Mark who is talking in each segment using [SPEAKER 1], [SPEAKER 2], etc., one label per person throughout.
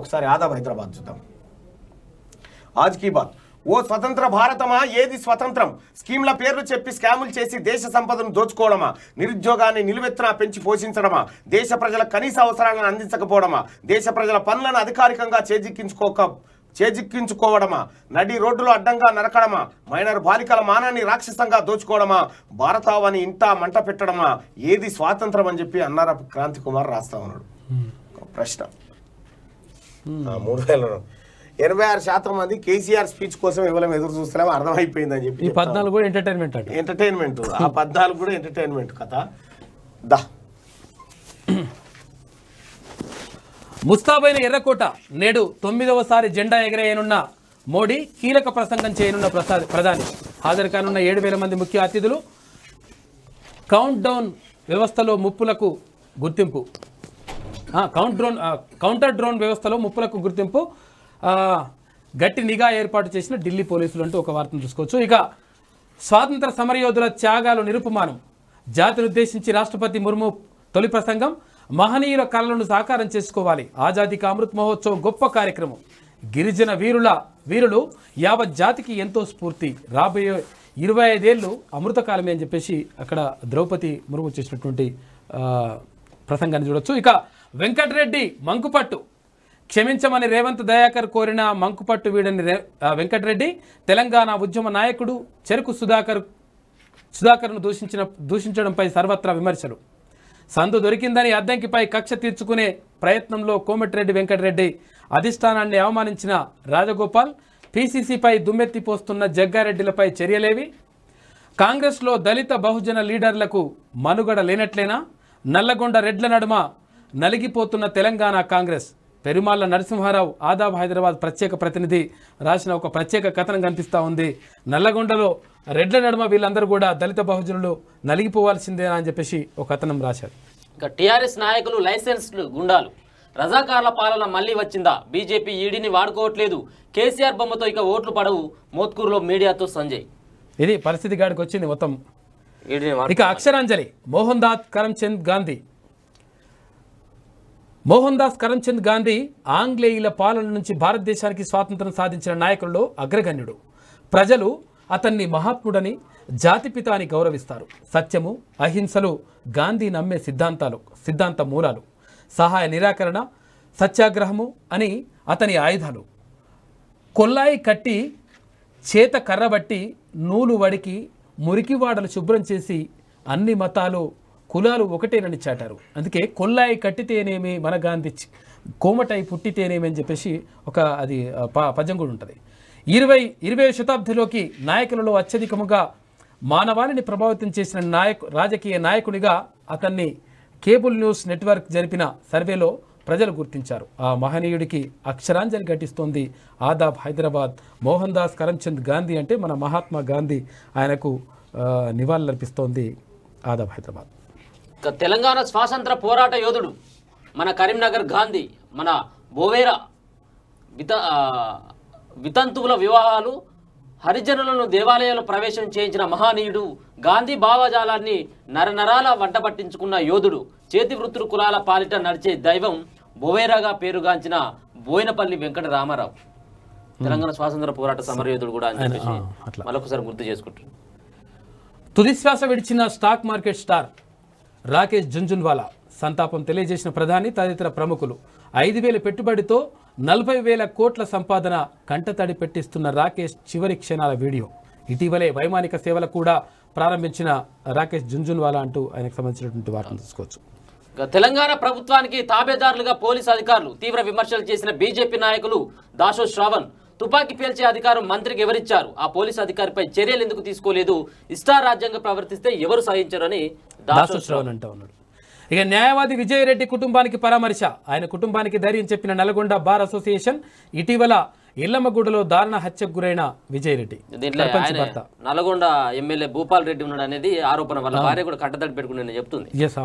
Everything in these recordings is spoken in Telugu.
[SPEAKER 1] ఒకసారి ఆదాబ్ హైదరాబాద్ చూద్దాం ఆజ్ కీ బాత్ ఓ స్వతంత్ర భారతమా ఏది స్వతంత్రం స్కీమ్ల పేర్లు చెప్పి స్కాములు చేసి దేశ సంపదను దోచుకోవడమా నిరుద్యోగాన్ని నిలువెత్తున పెంచి పోషించడమా దేశ ప్రజల కనీస అవసరాలను అందించకపోవడమా దేశ ప్రజల పనులను అధికారికంగా చేజిక్కించుకోక చేజిక్కించుకోవడమా నడి రోడ్డులో అడ్డంగా నరకడమా మైనర్ బాలికల మానాన్ని రాక్షసంగా దోచుకోవడమా భారతావని ఇంత మంట పెట్టడమా ఏది స్వాతంత్రం అని చెప్పి అన్నారా క్రాంతి కుమార్ రాస్తా ఉన్నాడు ప్రశ్న మూడు వేల ఎనభై ఆరు శాతం మంది కేసీఆర్ స్పీచ్ కోసం ఇవ్వలేము ఎదురు చూస్తలేము అర్థమైపోయింది అని చెప్పి పద్నాలుగు కూడా ఎంటర్టైన్మెంట్ ఎంటర్టైన్మెంట్ ఆ పద్నాలుగు కూడా ఎంటర్టైన్మెంట్ కథ దా ముస్తాబైన ఎర్రకోట నేడు తొమ్మిదవసారి జెండా ఎగరేయనున్న మోడీ కీలక ప్రసంగం చేయనున్న ప్రధాని హాజరు కానున్న ఏడు వేల మంది ముఖ్య అతిథులు కౌంట్ డౌన్ వ్యవస్థలో ముప్పులకు గుర్తింపు కౌంట్ డ్రోన్ కౌంటర్ డ్రోన్ వ్యవస్థలో ముప్పులకు గుర్తింపు గట్టి నిఘా ఏర్పాటు చేసిన ఢిల్లీ పోలీసులు అంటూ ఒక వార్తను చూసుకోవచ్చు ఇక స్వాతంత్ర సమరయోధుల త్యాగాలు నిరుపమానం జాతినుద్దేశించి రాష్ట్రపతి ముర్ము తొలి ప్రసంగం మహనీయుల కళలను సాకారం చేసుకోవాలి ఆజాదీకి అమృత్ మహోత్సవం గొప్ప కార్యక్రమం గిరిజన వీరుల వీరులు యావత్ జాతికి ఎంతో స్ఫూర్తి రాబోయే ఇరవై ఐదేళ్ళు అమృతకాలమే అని చెప్పేసి అక్కడ ద్రౌపది మురుగు చేసినటువంటి ప్రసంగాన్ని చూడొచ్చు ఇక వెంకటరెడ్డి మంకుపట్టు క్షమించమని రేవంత్ దయాకర్ కోరిన మంకుపట్టు వీడని వెంకటరెడ్డి తెలంగాణ ఉద్యమ నాయకుడు చెరుకు సుధాకర్ సుధాకర్ను దూషించిన దూషించడంపై సర్వత్రా విమర్శలు సందు దొరికిందని అద్దంకిపై కక్ష తీర్చుకునే ప్రయత్నంలో కోమటిరెడ్డి వెంకటరెడ్డి అధిష్టానాన్ని అవమానించిన రాజగోపాల్ పీసీసీపై దుమ్మెత్తిపోస్తున్న జగ్గారెడ్డిలపై చర్యలేవి కాంగ్రెస్లో దళిత బహుజన లీడర్లకు మనుగడ లేనట్లేనా నల్లగొండ రెడ్ల నడుమ నలిగిపోతున్న తెలంగాణ కాంగ్రెస్ పెరుమాళ్ల నరసింహారావు ఆదాబ్ హైదరాబాద్ ప్రత్యేక ప్రతినిధి రాసిన ఒక ప్రత్యేక కథనం కనిపిస్తూ ఉంది నల్లగొండలో రెడ్ల నడుమ వీళ్ళందరూ కూడా దళిత బహుజనులు నలిగిపోవాల్సిందేనా అని చెప్పేసి ఒక కథనం రాశారు
[SPEAKER 2] ఇంకా టీఆర్ఎస్ నాయకులు లైసెన్స్లు గుండాలు రజాకార్ల పాలన మళ్ళీ వచ్చిందా బీజేపీ ఈడీని వాడుకోవట్లేదు కేసీఆర్ బొమ్మతో ఇక ఓట్లు పడవు మోత్కూరులో మీడియాతో
[SPEAKER 1] సంజయ్ ఇది పరిస్థితి గాడికి వచ్చింది మొత్తం ఇక అక్షరాంజలి మోహన్ దాత్ చంద్ గాంధీ మోహన్ దాస్ కరమ్చంద్ గాంధీ ఆంగ్లేయుల పాలన నుంచి భారతదేశానికి స్వాతంత్రం సాధించిన నాయకుల్లో అగ్రగణ్యుడు ప్రజలు అతన్ని మహాత్ముడని జాతిపిత అని గౌరవిస్తారు సత్యము అహింసలు గాంధీ నమ్మే సిద్ధాంతాలు సిద్ధాంత మూలాలు సహాయ నిరాకరణ సత్యాగ్రహము అని అతని ఆయుధాలు కొల్లాయి కట్టి చేత కర్రబట్టి నూలు వడికి మురికివాడలు శుభ్రం చేసి అన్ని మతాలు కులాలు ఒకటేనని చాటారు అందుకే కొల్లాయి కట్టితేనేమి మన గాంధీ కోమటై పుట్టితేనేమి అని చెప్పేసి ఒక అది పద్యం కూడా ఉంటుంది ఇరవై ఇరవై శతాబ్దిలోకి నాయకులలో అత్యధికముగా మానవాళిని ప్రభావితం చేసిన నాయకు రాజకీయ నాయకుడిగా అతన్ని కేబుల్ న్యూస్ నెట్వర్క్ జరిపిన సర్వేలో ప్రజలు గుర్తించారు ఆ మహనీయుడికి అక్షరాంజలి ఘటిస్తోంది ఆదాబ్ హైదరాబాద్ మోహన్ దాస్ కరమ్చంద్ గాంధీ అంటే మన మహాత్మా గాంధీ ఆయనకు నివాళులర్పిస్తోంది ఆదాబ్ హైదరాబాద్
[SPEAKER 2] తెలంగాణ స్వాతంత్ర పోరాట యోధుడు మన కరీంనగర్ గాంధీ మన బోవేరా విత వితంతువుల వివాహాలు హరిజనులను దేవాలయాలు ప్రవేశం చేయించిన మహానీయుడు గాంధీ భావజాలాన్ని నరనరాల పట్టించుకున్న యోధుడు చేతి వృత్తులు కులాల పాలిట నడిచే దైవం బోవేరాగా పేరుగాంచిన బోయినపల్లి వెంకట రామారావు తెలంగాణ స్వాతంత్ర పోరాట సమరయోధుడు కూడా మరొకసారి
[SPEAKER 1] గుర్తు చేసుకుంటున్నాడు తుది శ్వాస విడిచిన stock market star Rakesh Jhunjhunwala సంతాపం తెలియజేసిన ప్రధాని తదితర ప్రముఖులు ఐదు వేల పెట్టుబడితో నలభై వేల కోట్ల సంపాదన కంటతడి పెట్టిస్తున్న రాకేష్ చివరి క్షణాల వీడియో ఇటీవలే వైమానిక సేవలు కూడా ప్రారంభించిన రాకేష్ జుంజున్వాలా అంటూ ఆయనకు సంబంధించినటువంటి వార్తలు తీసుకోవచ్చు
[SPEAKER 2] తెలంగాణ ప్రభుత్వానికి తాబేదారులుగా పోలీసు అధికారులు తీవ్ర విమర్శలు చేసిన బీజేపీ నాయకులు దాసో శ్రావణ్ తుపాకీ పేల్చే అధికారం మంత్రికి ఎవరిచ్చారు ఆ పోలీసు అధికారిపై చర్యలు ఎందుకు తీసుకోలేదు ఇష్టారాజ్యంగా ప్రవర్తిస్తే ఎవరు సాధించారని దాసోశ్రవణ్
[SPEAKER 1] అంటూ ఉన్నాడు ఇక న్యాయవాది విజయరెడ్డి కుటుంబానికి పరామర్శ ఆయన కుటుంబానికి ధైర్యం చెప్పిన నల్గొండ బార్ అసోసియేషన్ ఇటీవల ఇల్లమ్మగూడలో దారుణ హత్యకు గురైన విజయరెడ్డి
[SPEAKER 2] నల్గొండ ఎమ్మెల్యే భూపాల్ రెడ్డి ఉన్నాడు అనేది ఆరోపణ వల్ల భార్య కూడా కట్టదడి పెట్టుకుని చెప్తుంది
[SPEAKER 1] ఎస్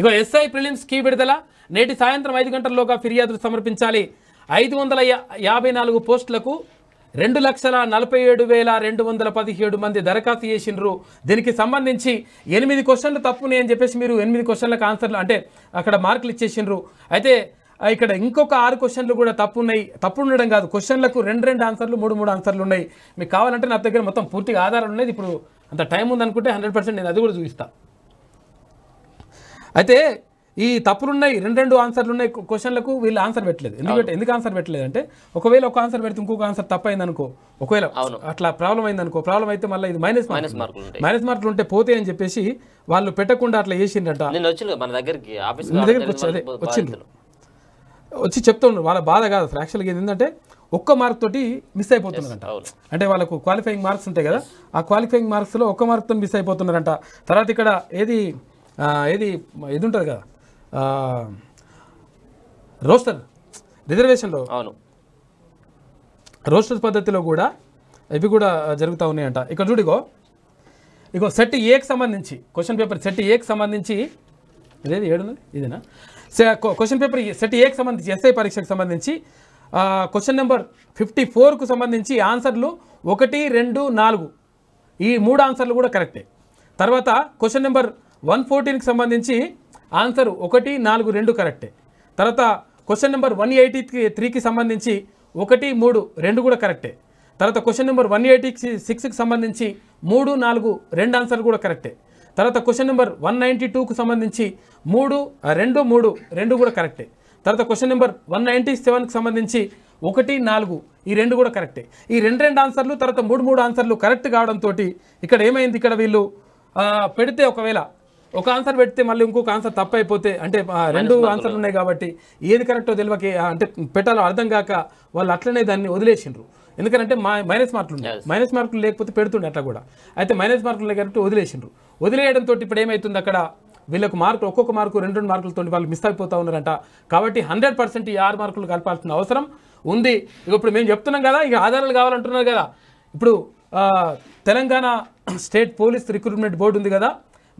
[SPEAKER 1] ఇక ఎస్ఐ ప్రిలిమ్స్ కీ విడుదల నేటి సాయంత్రం ఐదు గంటల్లోగా ఫిర్యాదులు సమర్పించాలి ఐదు వందల యాభై నాలుగు పోస్టులకు రెండు లక్షల నలభై ఏడు వేల రెండు వందల పదిహేడు మంది దరఖాస్తు చేసినారు దీనికి సంబంధించి ఎనిమిది క్వశ్చన్లు తప్పునే అని చెప్పేసి మీరు ఎనిమిది క్వశ్చన్లకు ఆన్సర్లు అంటే అక్కడ మార్కులు ఇచ్చేసినారు అయితే ఇక్కడ ఇంకొక ఆరు క్వశ్చన్లు కూడా తప్పు ఉన్నాయి తప్పు ఉండడం కాదు క్వశ్చన్లకు రెండు రెండు ఆన్సర్లు మూడు మూడు ఆన్సర్లు ఉన్నాయి మీకు కావాలంటే నా దగ్గర మొత్తం పూర్తిగా ఆధారాలు ఉన్నాయి ఇప్పుడు అంత టైం ఉందనుకుంటే హండ్రెడ్ పర్సెంట్ నేను అది కూడా చూపిస్తాను అయితే ఈ తప్పులున్నాయి రెండు రెండు ఆన్సర్లు ఉన్నాయి క్వశ్చన్లకు వీళ్ళు ఆన్సర్ పెట్టలేదు ఎందుకంటే ఎందుకు ఆన్సర్ పెట్టలేదు అంటే ఒకవేళ ఒక ఆన్సర్ పెడితే ఇంకొక ఆన్సర్ తప్పైంది అనుకో ఒకవేళ అట్లా ప్రాబ్లం అయింది అనుకో ప్రాబ్లం అయితే మళ్ళీ ఇది మైనస్ మైనస్ మార్కులు మైనస్ మార్కులు ఉంటే పోతే అని చెప్పేసి వాళ్ళు పెట్టకుండా అట్లా చేసిండట మన దగ్గరికి దగ్గరికి వచ్చి చెప్తున్నారు వాళ్ళ బాధ కాదు అసలు యాక్చువల్గా ఏంటంటే ఒక్క మార్క్ తోటి మిస్ అయిపోతున్నారంట అంటే వాళ్ళకు క్వాలిఫైయింగ్ మార్క్స్ ఉంటాయి కదా ఆ క్వాలిఫైయింగ్ మార్క్స్లో ఒక్క మార్క్తో మిస్ అయిపోతున్నారంట తర్వాత ఇక్కడ ఏది ఏది ఇది ఉంటుంది కదా రోస్టర్ రిజర్వేషన్లో అవును రోస్టర్ పద్ధతిలో కూడా ఇవి కూడా జరుగుతూ ఉన్నాయంట ఇక్కడ చూడిగో ఇగో సెట్ ఏకి సంబంధించి క్వశ్చన్ పేపర్ సెట్ ఏకి సంబంధించి ఇదేది ఏడున్నది ఇదేనా క్వశ్చన్ పేపర్ సెట్ ఏకి సంబంధించి ఎస్ఐ పరీక్షకు సంబంధించి క్వశ్చన్ నెంబర్ ఫిఫ్టీ ఫోర్కు సంబంధించి ఆన్సర్లు ఒకటి రెండు నాలుగు ఈ మూడు ఆన్సర్లు కూడా కరెక్టే తర్వాత క్వశ్చన్ నెంబర్ వన్ ఫోర్టీన్కి సంబంధించి ఆన్సర్ ఒకటి నాలుగు రెండు కరెక్టే తర్వాత క్వశ్చన్ నెంబర్ వన్ ఎయిటీ త్రీకి సంబంధించి ఒకటి మూడు రెండు కూడా కరెక్టే తర్వాత క్వశ్చన్ నెంబర్ వన్ ఎయిటీ సిక్స్కి సంబంధించి మూడు నాలుగు రెండు ఆన్సర్లు కూడా కరెక్టే తర్వాత క్వశ్చన్ నెంబర్ వన్ నైంటీ టూకు సంబంధించి మూడు రెండు మూడు రెండు కూడా కరెక్టే తర్వాత క్వశ్చన్ నెంబర్ వన్ నైంటీ సెవెన్కి సంబంధించి ఒకటి నాలుగు ఈ రెండు కూడా కరెక్టే ఈ రెండు రెండు ఆన్సర్లు తర్వాత మూడు మూడు ఆన్సర్లు కరెక్ట్ కావడంతో ఇక్కడ ఏమైంది ఇక్కడ వీళ్ళు పెడితే ఒకవేళ ఒక ఆన్సర్ పెడితే మళ్ళీ ఇంకొక ఆన్సర్ అయిపోతే అంటే రెండు ఆన్సర్లు ఉన్నాయి కాబట్టి ఏది కరెక్టో తెలియక అంటే పెట్టాలో అర్థం కాక వాళ్ళు అట్లనే దాన్ని వదిలేసిండ్రు ఎందుకంటే మా మైనస్ మార్కులు ఉన్నాయి మైనస్ మార్కులు లేకపోతే పెడుతుండే అట్లా కూడా అయితే మైనస్ మార్కులు లేకపోతే వదిలేసిండ్రు వదిలేయడంతో ఇప్పుడు ఏమవుతుంది అక్కడ వీళ్ళకు మార్కులు ఒక్కొక్క మార్కు రెండు రెండు మార్కులతో వాళ్ళు మిస్ అయిపోతూ ఉన్నారంట కాబట్టి హండ్రెడ్ పర్సెంట్ ఈ ఆరు మార్కులు కలపాల్సిన అవసరం ఉంది ఇక ఇప్పుడు మేము చెప్తున్నాం కదా ఇక ఆధారాలు కావాలంటున్నారు కదా ఇప్పుడు Telangana state police recruitment board ఉంది కదా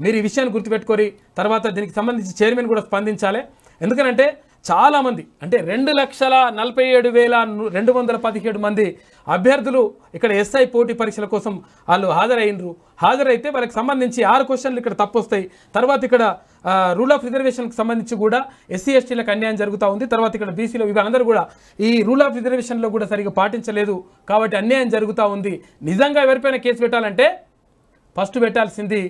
[SPEAKER 1] మీరు ఈ విషయాన్ని గుర్తుపెట్టుకొని తర్వాత దీనికి సంబంధించి చైర్మన్ కూడా స్పందించాలి ఎందుకనంటే చాలామంది అంటే రెండు లక్షల నలభై ఏడు వేల రెండు వందల పదిహేడు మంది అభ్యర్థులు ఇక్కడ ఎస్ఐ పోటీ పరీక్షల కోసం వాళ్ళు హాజరైనరు హాజరైతే వాళ్ళకి సంబంధించి ఆరు క్వశ్చన్లు ఇక్కడ తప్పు వస్తాయి తర్వాత ఇక్కడ రూల్ ఆఫ్ రిజర్వేషన్కి సంబంధించి కూడా ఎస్సీ ఎస్టీలకు అన్యాయం జరుగుతూ ఉంది తర్వాత ఇక్కడ బీసీలో వీళ్ళందరూ కూడా ఈ రూల్ ఆఫ్ రిజర్వేషన్లో కూడా సరిగ్గా పాటించలేదు కాబట్టి అన్యాయం జరుగుతూ ఉంది నిజంగా ఎవరిపైన కేసు పెట్టాలంటే ఫస్ట్ పెట్టాల్సింది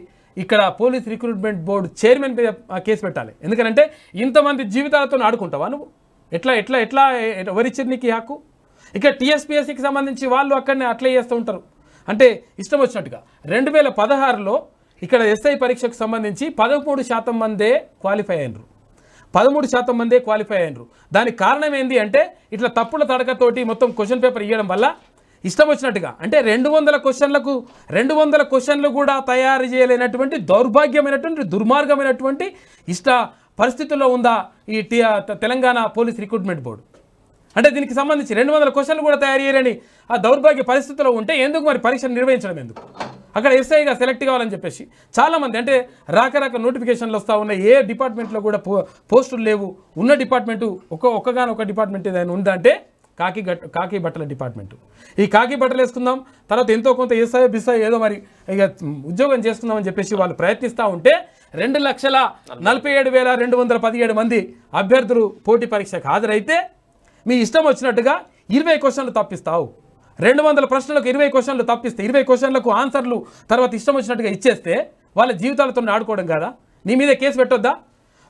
[SPEAKER 1] ఇక్కడ పోలీస్ రిక్రూట్మెంట్ బోర్డు చైర్మన్ మీద కేసు పెట్టాలి ఎందుకంటే ఇంతమంది జీవితాలతో ఆడుకుంటావా నువ్వు ఎట్లా ఎట్లా ఎట్లా ఎవరిచ్చారు నీకు హక్కు ఇక టీఎస్పీఎస్సికి సంబంధించి వాళ్ళు అక్కడనే అట్లే చేస్తూ ఉంటారు అంటే ఇష్టం వచ్చినట్టుగా రెండు వేల పదహారులో ఇక్కడ ఎస్ఐ పరీక్షకు సంబంధించి పదమూడు శాతం మందే క్వాలిఫై అయినరు పదమూడు శాతం మందే క్వాలిఫై అయినరు దానికి కారణం ఏంటి అంటే ఇట్లా తప్పుల తడకతోటి మొత్తం క్వశ్చన్ పేపర్ ఇవ్వడం వల్ల ఇష్టం వచ్చినట్టుగా అంటే రెండు వందల క్వశ్చన్లకు రెండు వందల క్వశ్చన్లు కూడా తయారు చేయలేనటువంటి దౌర్భాగ్యమైనటువంటి దుర్మార్గమైనటువంటి ఇష్ట పరిస్థితుల్లో ఉందా ఈ తెలంగాణ పోలీస్ రిక్రూట్మెంట్ బోర్డు అంటే దీనికి సంబంధించి రెండు వందల క్వశ్చన్లు కూడా తయారు చేయలేని ఆ దౌర్భాగ్య పరిస్థితిలో ఉంటే ఎందుకు మరి పరీక్షను నిర్వహించడం ఎందుకు అక్కడ ఎస్ఐగా సెలెక్ట్ కావాలని చెప్పేసి చాలామంది అంటే రాకరాక నోటిఫికేషన్లు వస్తూ ఉన్నాయి ఏ డిపార్ట్మెంట్లో కూడా పోస్టులు లేవు ఉన్న డిపార్ట్మెంటు ఒక్క ఒక్కగానొక్క డిపార్ట్మెంట్ ఏదైనా ఉందంటే కాకి కాకి బట్టల డిపార్ట్మెంట్ ఈ కాకి బట్టలు వేసుకుందాం తర్వాత ఎంతో కొంత ఏసాయో బిసాయో ఏదో మరి ఇక ఉద్యోగం అని చెప్పేసి వాళ్ళు ప్రయత్నిస్తూ ఉంటే రెండు లక్షల నలభై ఏడు వేల రెండు వందల పదిహేడు మంది అభ్యర్థులు పోటీ పరీక్షకు హాజరైతే మీ ఇష్టం వచ్చినట్టుగా ఇరవై క్వశ్చన్లు తప్పిస్తావు రెండు వందల ప్రశ్నలకు ఇరవై క్వశ్చన్లు తప్పిస్తే ఇరవై క్వశ్చన్లకు ఆన్సర్లు తర్వాత ఇష్టం వచ్చినట్టుగా ఇచ్చేస్తే వాళ్ళ జీవితాలతో ఆడుకోవడం కదా నీ మీద కేసు పెట్టొద్దా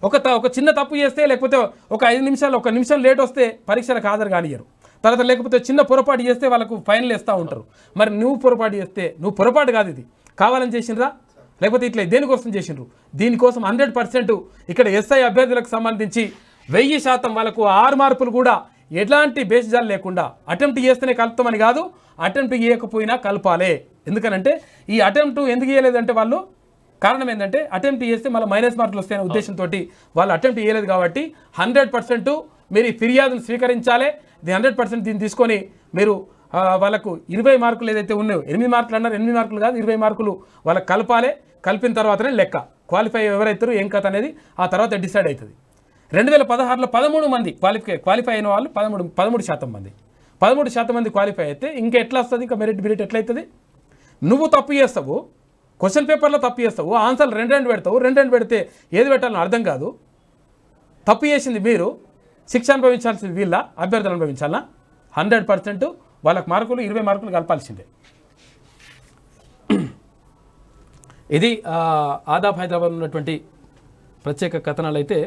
[SPEAKER 1] ఒక ఒక చిన్న తప్పు చేస్తే లేకపోతే ఒక ఐదు నిమిషాలు ఒక నిమిషం లేట్ వస్తే పరీక్షలకు హాజరు కానియరు తర్వాత లేకపోతే చిన్న పొరపాటు చేస్తే వాళ్ళకు ఫైనల్ వేస్తూ ఉంటారు మరి నువ్వు పొరపాటు చేస్తే నువ్వు పొరపాటు కాదు ఇది కావాలని చేసినరా లేకపోతే ఇట్లా దేనికోసం చేసినారు దీనికోసం హండ్రెడ్ పర్సెంట్ ఇక్కడ ఎస్ఐ అభ్యర్థులకు సంబంధించి వెయ్యి శాతం వాళ్ళకు ఆరు మార్పులు కూడా ఎలాంటి బేసిజాలు లేకుండా అటెంప్ట్ చేస్తేనే కలుపుతామని కాదు అటెంప్ట్ చేయకపోయినా కలపాలి ఎందుకనంటే ఈ అటెంప్ట్ ఎందుకు చేయలేదంటే వాళ్ళు కారణం ఏంటంటే అటెంప్ట్ చేస్తే మళ్ళీ మైనస్ మార్కులు వస్తాయనే ఉద్దేశంతో వాళ్ళు అటెంప్ట్ చేయలేదు కాబట్టి హండ్రెడ్ మీరు ఈ ఫిర్యాదును స్వీకరించాలి హండ్రెడ్ పర్సెంట్ దీన్ని తీసుకొని మీరు వాళ్ళకు ఇరవై మార్కులు ఏదైతే ఉన్నాయో ఎనిమిది మార్కులు అన్నారు ఎనిమిది మార్కులు కాదు ఇరవై మార్కులు వాళ్ళకి కలపాలి కలిపిన తర్వాతనే లెక్క క్వాలిఫై ఎవరైతారు ఏం కథ అనేది ఆ తర్వాత డిసైడ్ అవుతుంది రెండు వేల పదహారులో పదమూడు మంది క్వాలిఫై క్వాలిఫై అయిన వాళ్ళు పదమూడు పదమూడు శాతం మంది పదమూడు శాతం మంది క్వాలిఫై అయితే ఇంకా ఎట్లా వస్తుంది ఇంకా మెరిట్ బిరిట్ ఎట్లయితుంది నువ్వు తప్పు చేస్తావు క్వశ్చన్ పేపర్లో తప్పు చేస్తావు ఆన్సర్లు రెండు రెండు పెడతావు రెండు రెండు పెడితే ఏది పెట్టాలని అర్థం కాదు తప్పు చేసింది మీరు శిక్ష అనుభవించాల్సింది వీళ్ళ అభ్యర్థులు అనుభవించాలా హండ్రెడ్ పర్సెంట్ వాళ్ళకి మార్కులు ఇరవై మార్కులు కలపాల్సిందే ఇది ఆదాబ్ హైదరాబాద్ ఉన్నటువంటి ప్రత్యేక కథనాలు అయితే